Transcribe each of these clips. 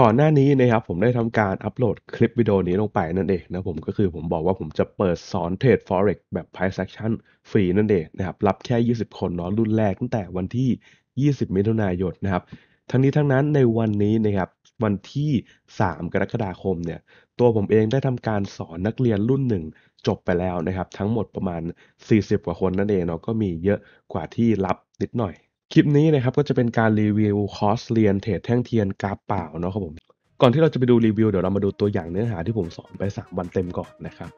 ก่อนหน้านี้นะครับผมได้ทำการอัปโหลดคลิปวิดีโอนี้ลงไปนั่นเองนะผมก็คือผมบอกว่าผมจะเปิดสอนเทรด Forex แบบ Price Action ฟรีนั่นเองนะครับรับแค่ 20 คนเนาะรุ่นแรกตั้งแต่วันที่ 20 มิถุนายนนะครับทั้งนี้ทั้งนั้นในวันนี้นะครับวันที่ 3 กรกฎาคมเนี่ย ตัวผมเองได้ทำการสอนนักเรียนรุ่นหนึ่งจบไปแล้วนะครับ ทั้งหมดประมาณ 40 กว่าคนนั่นเองเนาะก็มีเยอะกว่าที่รับนิดหน่อยคลิปนี้นะครับก็จะเป็นการรีวิว คอร์สเรียนเทรดแท่งเทียนกราฟเปล่าเนาะครับผมก่อนที่เราจะไปดูรีวิว เดี๋ยวเรามาดูตัวอย่างเนื้อหาที่ผมสอนไป3 วันเต็มก่อนนะครับ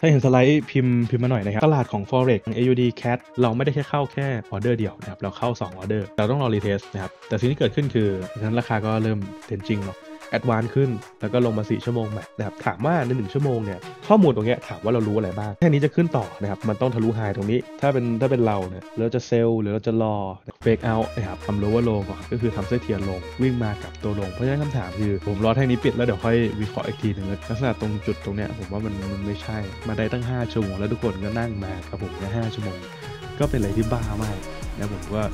ถ้าเห็นสไลด์พิมพ์พิมพ์มาหน่อยนะครับตลาดของ Forex AUD CAD เราไม่ได้แค่เข้าแค่ออเดอร์เดียวนะครับเราเข้า 2 ออเดอร์เราต้องรอรีเทสนะครับแต่สิ่งที่เกิดขึ้นคือฉะนั้นราคาก็เริ่มเทนจริงเนาะแอดวานซ์ขึ้น แล้วก็ลงมา 4 ชั่วโมงใหม่นะครับถามว่าใน 1 ชั่วโมงเนี่ยข้อมูลตรงนี้ถามว่าเรารู้อะไรบ้างแค่นี้จะขึ้นต่อนะครับมันต้องทะลุไฮตรงนี้ ถ้าเป็นถ้าเป็นเราเนี่ยเราจะเซลล์หรือเราจะรอเบรกเอานะครับทำโลว์โลก่อนก็คือทำเส้นเทียนลง วิ่งมากับตัวลง เพราะฉะนั้นคำถามคือ ผมรอแท่งนี้ปิดแล้วเดี๋ยวค่อยวิเคราะห์อีกทีหนึ่งลักษณะตรงจุดตรงเนี้ยผมว่ามันมันไม่ใช่มาได้ตั้ง 5 ชั่วโมงแล้วทุกคนก็นั่งมากับผมแค่5ชั่วโมง ก็เป็นอะไรที่บ้ามากนะผมว่า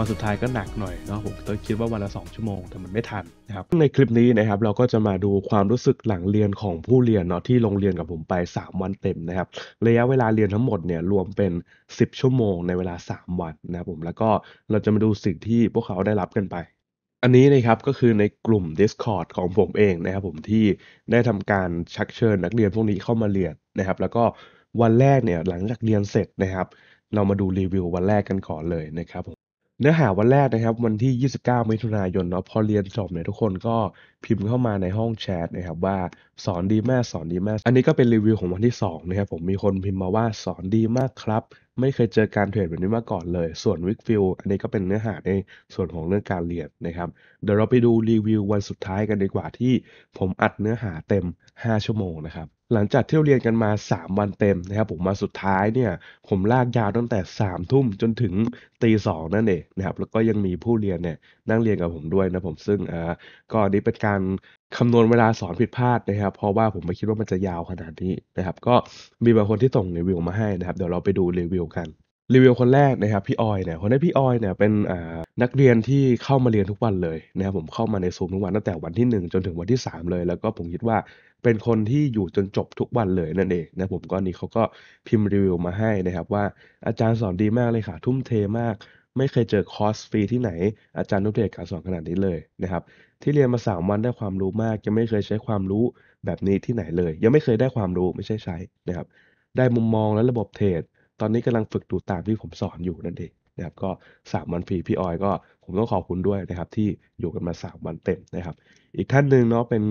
วันสุดท้ายก็หนักหน่อยเนาะผมตองคิดว่าวันละ2ชั่วโมง แต่มันไม่ทันนะครับ ในคลิปนี้นะครับ เราก็จะมาดูความรู้สึกหลังเรียนของผู้เรียนเนาะที่ลงเรียนกับผมไป 3 วันเต็มนะครับ ระยะเวลาเรียนทั้งหมดเนี่ยรวมเป็น 10 ชั่วโมงในเวลา 3 วันนะครับผม แล้วก็เราจะมาดูสิ่งที่พวกเขาได้รับกันไป อันนี้นะครับก็คือในกลุ่ม Discord ของผมเองนะครับ ผมที่ได้ทำการชักเชิญนักเรียนพวกนี้เข้ามาเรียนนะครับ แล้วก็วันแรกเนี่ยหลังจากเรียนเสร็จนะครับ เรามาดูรีวิววันแรกกันก่อนเลยนะครับผมเนื้อหาวันแรกนะครับวันที่ 29 มิถุนายนเนาะพอเรียนจบเนี่ยทุกคนก็พิมพ์เข้ามาในห้องแชทนะครับว่า สอนดีมากสอนดีมากอันนี้ก็เป็นรีวิวของวันที่ 2 นะครับ ผมมีคนพิมพ์มาว่าสอนดีมากครับไม่เคยเจอการเทรดแบบนี้มาก่อนเลย ส่วนวิกฟิลอันนี้ก็เป็นเนื้อหาในส่วนของเรื่องการเรียนนะครับ เดี๋ยวเราไปดูรีวิววันสุดท้ายกันดีกว่าที่ผมอัดเนื้อหาเต็ม 5 ชั่วโมงนะครับ หลังจากเที่ยวเรียนกันมา 3 วันเต็มนะครับผมมาสุดท้ายเนี่ย ผมลากยาวตั้งแต่ 3 ทุ่มจนถึงตีสองนั่นเองนะครับ แล้วก็ยังมีผู้เรียนเนี่ยนั่งเรียนกับผมด้วยนะผมซึ่งอ่าก็นี้เป็นการคำนวณเวลาสอนผิดพลาดนะครับเพราะว่าผมไม่คิดว่ามันจะยาวขนาดนี้นะครับ ก็มีบางคนที่ส่งรีวิวมาให้นะครับเดี๋ยวเราไปดูรีวิวกัน รีวิวคนแรกนะครับ พี่ออยเนี่ยคนแรกพี่ออยเนี่ยเป็นนักเรียนที่เข้ามาเรียนทุกวันเลยนะครับผมเข้ามาในซูมทุกวันตั้งแต่วันที่1จนถึงวันที่3เลย แล้วก็ผมคิดว่าเป็นคนที่อยู่จนจบทุกวันเลยนั่นเองนะ ผมก็นี้เขาก็พิมพ์รีวิวมาให้นะครับ ว่าอาจารย์สอนดีมากเลยค่ะ ทุ่มเทมากไม่เคยเจอคอร์สฟรีที่ไหนอาจารย์นุเดชการสอนขนาดนี้เลยนะครับที่เรียนมา 3 วันได้ความรู้มากยังไม่เคยใช้ความรู้แบบนี้ที่ไหนเลย ยังไม่เคยได้ความรู้ไม่ใช่ใช้นะครับได้มุมมองและระบบเทรดตอนนี้กำลังฝึกดูตามที่ผมสอนอยู่นั่นเองนะครับก็ 3 วันฟรีพี่ออยก็ ผมต้องขอบคุณด้วยนะครับ ที่อยู่กันมา 3 วันเต็มนะครับ อีกท่านหนึ่งเนาะเป็น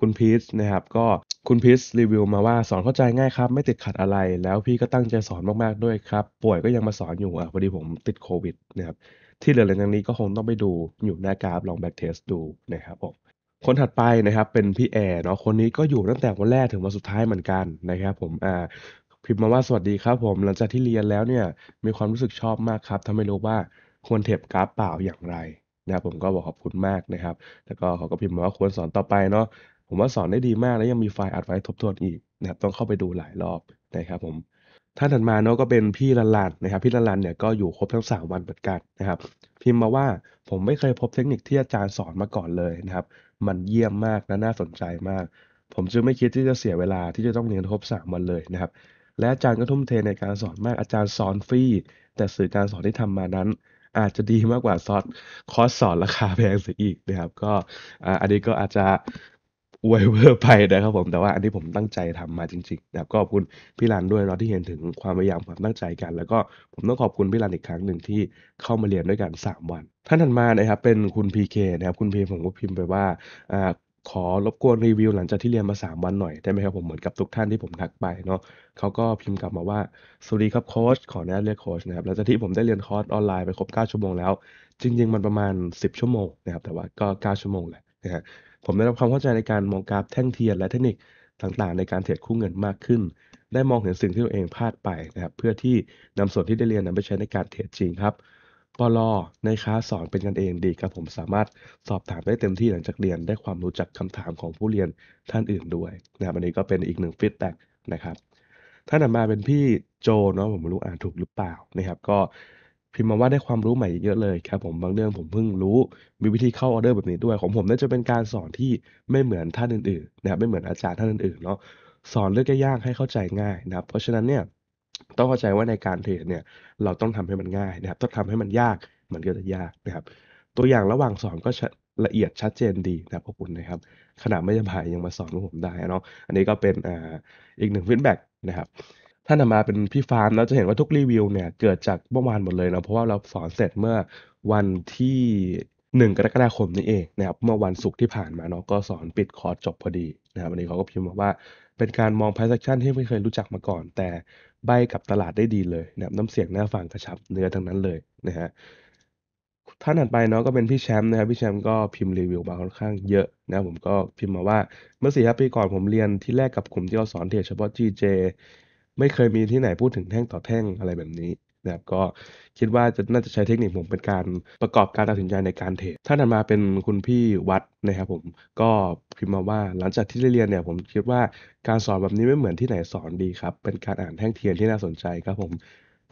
คุณพีชนะครับก็คุณพิสรีวิวมาว่าสอนเข้าใจง่ายครับไม่ติดขัดอะไร แล้วพี่ก็ตั้งใจสอนมากๆด้วยครับ ป่วยก็ยังมาสอนอยู่อ่ะพอดีผมติดโควิดนะครับที่เหลือหลังจากนี้ก็คงต้องไปดูอยู่หน้ากราฟลองแบ็กเทสดูนะครับผมคนถัดไปนะครับ เป็นพี่แอร์เนาะคนนี้ก็อยู่ตั้งแต่วันแรกถึงวันสุดท้ายเหมือนกันนะครับ ผมอ่าพิมพ์มาว่าสวัสดีครับ ผมหลังจากที่เรียนแล้วเนี่ย มีความรู้สึกชอบมากครับทำให้รู้ว่าควรเทปกราฟเปล่าอย่างไรนะครับผมก็บอกขอบคุณมากนะครับแล้วก็เขาก็พิมพ์มาว่าควรสอนต่อไปเนาะผมว่าสอนได้ดีมากแล้วยังมีไฟล์อัดไว้ทบทวนอีกนะครับต้องเข้าไปดูหลายรอบนะครับผมท่านถัดมาเนาะก็เป็นพี่ลันลันนะครับพี่ลันลันเนี่ยก็อยู่ครบทั้ง 3 วันเหมือนกันนะครับพิมพ์มาว่าผมไม่เคยพบเทคนิคที่อาจารย์สอนมาก่อนเลยนะครับ มันเยี่ยมมากและน่าสนใจมาก ผมจึงไม่คิดที่จะเสียเวลาที่จะต้องเรียนครบ3 วันเลยนะครับ และอาจารย์ก็ทุ่มเทในการสอนมากอาจารย์สอนฟรีแต่สื่อการสอนที่ทำมานั้น อาจจะดีมากกว่าซอสคอร์สสอนราคาแพงเสียอีกนะครับก็อันนี้ก็อาจจะอวยเวอร์ไปนะครับผมแต่ว่าอันนี้ผมตั้งใจทำมาจริงๆนะครับก็ขอบคุณพี่รันด้วยเราที่เห็นถึงความพยายามความตั้งใจกัน แล้วก็ผมต้องขอบคุณพี่รันอีกครั้งหนึ่งที่เข้ามาเรียนด้วยกัน 3 วันท่านถัดมานะครับเป็นคุณ PK นะครับคุณพีผมก็พิมพ์ไปว่าอ่าขอรบกวนรีวิว หลังจากที่เรียนมา3วันหน่อยได้ไหมครับผมเหมือนกับทุกท่านที่ผมทักไปเนาะเขาก็พิมพ์กลับมาว่าสวัสดีครับโค้ชขออนุญาตเรียกโค้ชนะครับหลังจากที่ผมได้เรียนคอร์สออนไลน์ไปครบ 9 ชั่วโมงแล้วจริงๆมันประมาณ 10 ชั่วโมงนะครับแต่ว่าก็ 9 ชั่วโมงแหละนะฮะผมได้รับความเข้าใจในการมองกราฟแท่งเทียนและเทคนิคต่าง ๆ ในการเทรดคู่เงินมากขึ้น ได้มองเห็นสิ่งที่ตัวเองพลาดไปนะครับ เพื่อที่นำส่วนที่ได้เรียนนำไปใช้ในการเทรดจริงครับปลอในคลาสสอนเป็นกันเองดีครับผมสามารถสอบถามได้เต็มที่หลังจากเรียน ได้ความรู้จักคำถามของผู้เรียนท่านอื่นด้วย นะครับอันนี้ก็เป็นอีกหนึ่งฟีดแบ็กนะครับท่านมาเป็นพี่โจเนาะผมไม่รู้อ่านถูกหรือเปล่านะครับ ก็พิมพ์มาว่าได้ความรู้ใหม่เยอะเลยครับผมบางเรื่องผมเพิ่งรู้มีวิธีเข้าออเดอร์แบบนี้ด้วยของผมน่าจะเป็นการสอนที่ไม่เหมือนท่านอื่นๆนะครับไม่เหมือนอาจารย์ท่านอื่นๆเนาะสอนเรื่องยากให้เข้าใจง่ายนะครับเพราะฉะนั้นเนี่ยต้องเข้าใจว่าในการเทรดเนี่ยเราต้องทำให้มันง่ายนะครับต้องทำให้มันยากมันก็จะยากนะครับตัวอย่างระหว่างสอนก็ละเอียดชัดเจนดีนะพวกคุณนะครับขนาดไม่จะพายยังมาสอนผมได้เนาะอันนี้ก็เป็นออีกหนึ่งฟีดแบ็กนะครับถ้านมาเป็นพี่ฟาร์มเราจะเห็นว่าทุกรีวิวเนี่ยเกิดจากเมื่อวานหมดเลยเนาะ เพราะว่าเราสอนเสร็จเมื่อวันที่หนึ่งกรกฎาคมนี่เองนะครับ เมื่อวันศุกร์ที่ผ่านมาเนาะ ก็สอนปิดคอร์สจบพอดีนะครับ วันนี้เขาก็พิมพ์มาว่า เป็นการมองไพ่ซักชั่นที่ไม่เคยรู้จักมาก่อน แต่ใบกับตลาดได้ดีเลยนะครับ น้ำเสียงหน้าฟังกระชับเนื้อทั้งนั้นเลยนะฮะ ท่านถัดไปเนาะก็เป็นพี่แชมป์นะครับ พี่แชมป์ก็พิมพ์รีวิว มาค่อนข้างเยอะนะผมก็พิมพ์มาว่าเมื่อสี่ห้าปีก่อนผมเรียนที่แรกกับกลุ่มที่เราสอนเทรดเฉพาะ GJ ไม่เคยมีที่ไหนพูดถึงแท่งต่อแท่งอะไรแบบนี้นะครับก็คิดว่าจะน่าจะใช้เทคนิคผมเป็นการประกอบการตัดสินใจในการเทรดถ้าถัดมาเป็นคุณพี่วัดนะครับผมก็พิมพ์มาว่าหลังจากที่ได้เรียนเนี่ย ผมคิดว่าการสอนแบบนี้ไม่เหมือนที่ไหนสอนดีครับ เป็นการอ่านแท่งเทียนที่น่าสนใจครับ ผม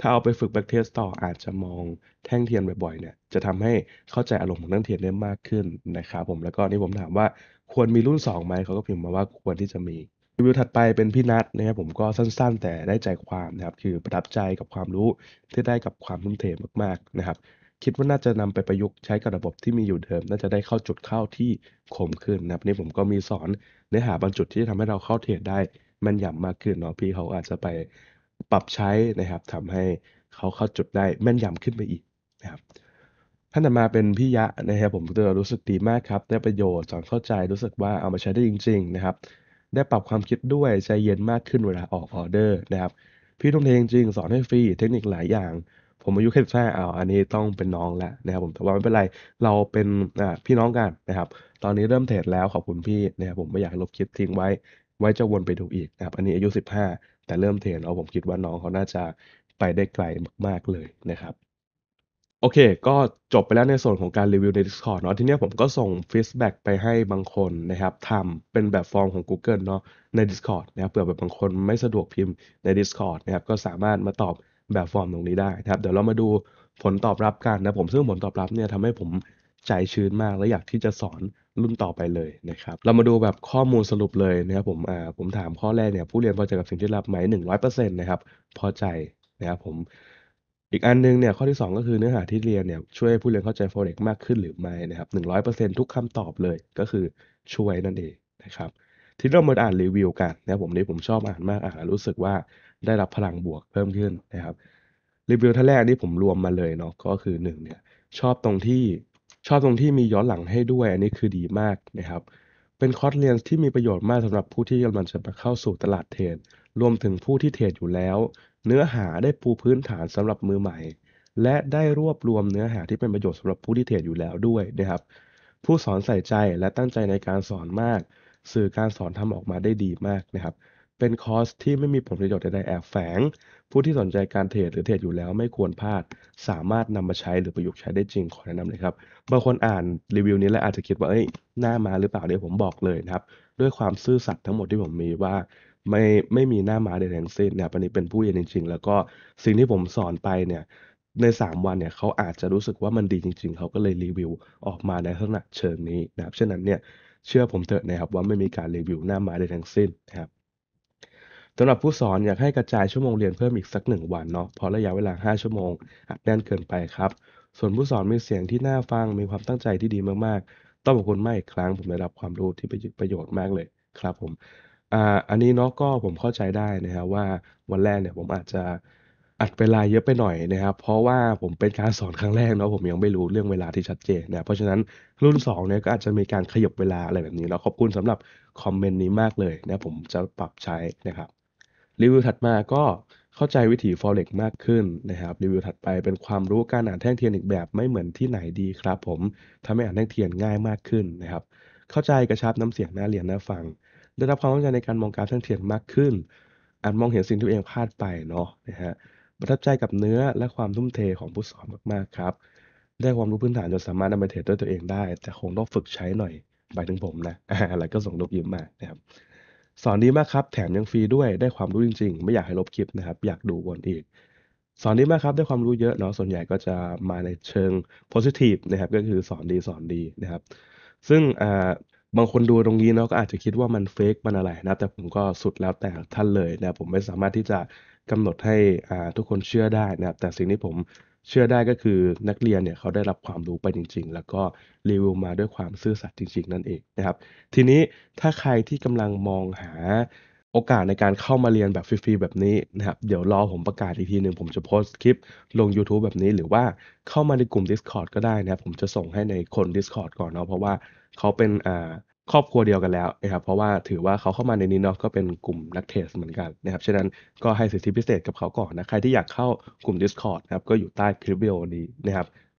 ถ้าเอาไปฝึกแบ็เทสต่ออาจจะมองแท่งเทียนบ่อยๆเนี่ย จะทำให้เข้าใจอารมณ์ของแท่งเทียนได้มากขึ้นนะครับผมแล้วก็นี่ผมถามว่า ควรมีรุ่น2ไหมเขาก็พิมพ์มาว่าควรที่จะมีรีวิวถัดไปเป็นพี่นัทนะครับผมก็สั้นๆ แต่ได้ใจความนะครับ คือประทับใจกับความรู้ที่ได้กับความทุ่มเทมาก ๆนะครับ คิดว่าน่าจะนำไปประยุกต์ใช้กับระบบที่มีอยู่เดิมน่าจะได้เข้าจุดเข้าที่คมขึ้นนะครับนี่ผมก็มีสอนเนื้อหาบางจุดที่ทำให้เราเข้าเทรดได้มันย่ำมากขึ้นเนาะพี่เขาอาจจะไปปรับใช้นะครับ ทำให้เขาเข้าจุดได้แม่นยำขึ้นไปอีกนะครับท่านต่อมาเป็นพี่ยะนะครับ ผมก็รู้สึกดีมากครับ ได้ประโยชน์สอนเข้าใจรู้สึกว่าเอามาใช้ได้จริง ๆ นะครับได้ปรับความคิดด้วยใจเย็นมากขึ้นเวลาออกออเดอร์นะครับพี่ทุ่มเทจริงสอนให้ฟรี เทคนิคหลายอย่าง ผมอายุแค่ห้าเอาอันนี้ต้องเป็นน้องแล้วนะครับผมแต่ว่าไม่เป็นไรเราเป็นพี่น้องกันนะครับ ตอนนี้เริ่มเทรดแล้วขอบคุณพี่นะครับผมไม่อยากลบคลิปทิ้งไว้ ไว้จะวนไปดูอีกนะครับอันนี้อายุ 15 แต่เริ่มเทรดเอาผมคิดว่าน้องเขาน่าจะไปได้ไกลมาก ๆเลยนะครับโอเค ก็จบไปแล้วในส่วนของการรีวิวใน Discord เนาะทีนี้ผมก็ส่งฟีดแบ็กไปให้บางคนนะครับทำเป็นแบบฟอร์มของ Google เนาะใน Discord นะครับเผื่อแบบบางคนไม่สะดวกพิมพ์ใน Discord นะครับก็สามารถมาตอบแบบฟอร์มตรงนี้ได้นะครับเดี๋ยวเรามาดูผลตอบรับกันนะผม ซึ่งผลตอบรับเนี่ยทำให้ผมใจชื้นมาก และอยากที่จะสอนรุ่นต่อไปเลยนะครับ เรามาดูแบบข้อมูลสรุปเลยนะครับผมอ่าผมถามข้อแรกเนี่ย ผู้เรียนพอใจกับสิ่งที่รับไหม่หนึงรร้ออยเเป์ซ็นต์นะครับ พอใจนะครับผมอีกอันนึงเนี่ยข้อที่ 2 ก็คือเนื้อหาที่เรียนเนี่ยช่วยผู้เรียนเข้าใจ Forex มากขึ้นหรือไม่นะครับ100%ทุกคำตอบเลยก็คือช่วยนั่นเองนะครับ ทีเรามาอ่านรีวิวกันนะผมนี่ผมชอบอ่านมากอ่านรู้สึกว่าได้รับพลังบวกเพิ่มขึ้นนะครับรีวิวท่าแรกนี่ผมรวมมาเลยเนาะก็คือ1เนี่ยชอบตรงที่ชอบตรงที่มีย้อนหลังให้ด้วย อันนี้คือดีมากนะครับ เป็นคอร์สเรียน ที่มีประโยชน์มากสำหรับผู้ที่กำลังจะเข้าสู่ตลาดเทรดรวมถึงผู้ที่เทรดอยู่แล้วเนื้อหาได้ปูพื้นฐานสำหรับมือใหม่ และได้รวบรวมเนื้อหาที่เป็นประโยชน์สำหรับผู้ที่เทรดอยู่แล้วด้วยนะครับ ผู้สอนใส่ใจและตั้งใจในการสอนมาก สื่อการสอนทำออกมาได้ดีมากนะครับ เป็นคอร์สที่ไม่มีผลประโยชน์ใดๆแอบแฝง ผู้ที่สนใจการเทรดหรือเทรดอยู่แล้วไม่ควรพลาด สามารถนำมาใช้หรือประยุกต์ใช้ได้จริงขอแนะนำเลยครับบางคนอ่านรีวิวนี้แล้วอาจจะคิดว่าเอ้ยหน้ามาหรือเปล่าเดี๋ยวผมบอกเลยนะครับ ด้วยความซื่อสัตย์ทั้งหมดที่ผมมีว่าไม่ไม่มีหน้าม้าเดทั้งสิ้นนี่ยปบันนี้เป็นผู้เรียนจริง ๆ แล้วก็สิ่งที่ผมสอนไปเนี่ยใน 3 วันเนี่ยเขาอาจจะรู้สึกว่ามันดีจริง ๆเขาก็เลยรีวิวออกมาในลักษณะเชิงนี้นะครับฉะนั้นเนี่ย เชื่อผมเถอะนะครับว่าไม่มีการรีวิวหน้าม้าเดทั้งสิ้นนะครับสำหรับผู้สอน อยากให้กระจายชั่วโมงเรียนเพิ่มอีกสักหนึ่งวันเนาะเพราะระยะเวลา 5 ชั่วโมงอัดแน่นเกินไปครับ ส่วนผู้สอนมีเสียงที่น่าฟังมีความตั้งใจที่ดีมากๆต้องขอบคุณมากอีกครั้ง ผมได้รับความรู้ที่ประโยชน์มากเลยครับผมอ่าอันนี้เนาะก็ผมเข้าใจได้นะครับว่าวันแรกเนี่ยผมอาจจะอัดเวลาเยอะไปหน่อยนะครับ เพราะว่าผมเป็นการสอนครั้งแรกเนาะผมยังไม่รู้เรื่องเวลาที่ชัดเจนนะเพราะฉะนั้นรุ่น2เนี่ยก็อาจจะมีการขยบเวลาอะไรแบบนี้เนาะขอบคุณสำหรับคอมเมนต์นี้มากเลยนะผมจะปรับใช้นะครับรีวิวถัดมาก็เข้าใจวิถี forex มากขึ้นนะครับรีวิวถัดไปเป็นความรู้การอ่านแท่งเทียนอีกแบบไม่เหมือนที่ไหนดีครับ ผมทำให้อ่านแท่งเทียนง่ายมากขึ้นนะครับ เข้าใจกระชับน้ำเสียงหน้าเรียนหน้าฟังได้รับความเข้าใจในการมองกรารเส้นเทียนมากขึ้นอาจมองเห็นสิ่งที่ตัวเองพลาดไปเนาะนะฮะ ประทับใจกับเนื้อและความทุ่มเทของผู้สอนมากๆครับ ได้ความรู้พื้นฐานจนสามารถนำไปเทรดด้วยตัวเองได้ แต่คงต้องฝึกใช้หน่อยไปถึงผมนะอะไรก็ส่งรูปยิ้มมานะครับ สอนดีมากครับ แถมยังฟรีด้วย ได้ความรู้จริง ๆ ไม่อยากให้ลบคลิปนะครับ อยากดูวนอีก สอนดีมากครับ ได้ความรู้เยอะเนาะ ส่วนใหญ่ก็จะมาในเชิง positive นะครับ ก็คือสอนดีสอนดีนะครับ ซึ่งบางคนดูตรงนี้เนาะก็อาจจะคิดว่ามันเฟกมันอะไรนะแต่ผมก็สุดแล้วแต่ท่านเลยนะผมไม่สามารถที่จะกำหนดให้อ่าทุกคนเชื่อได้นะแต่สิ่งที่ผมเชื่อได้ก็คือนักเรียนเนี่ยเขาได้รับความรู้ไปจริง ๆ แล้วก็รีวิวมาด้วยความซื่อสัตย์จริงๆ นั่นเองนะครับทีนี้ถ้าใครที่กำลังมองหาโอกาสในการเข้ามาเรียนแบบฟรีๆแบบนี้นะครับเดี๋ยวรอผมประกาศอีกทีหนึ่งผมจะโพสต์คลิป ลง YouTube แบบนี้ หรือว่าเข้ามาในกลุ่ม Discord ก็ได้นะครับ ผมจะส่งให้ในคน Discord ก่อนเนาะเพราะว่าเขาเป็นอ่าครอบครัวเดียวกันแล้วนะครับเพราะว่าถือว่าเขาเข้ามาในนี้เนาะก็เป็นกลุ่มนักเทสเหมือนกันนะครับฉะนั้นก็ให้สิทธิพิเศษกับเขาก่อนนะใครที่อยากเข้ากลุ่ม Discord นะครับก็อยู่ใต้คลิปวิดีโอนี้นะครับ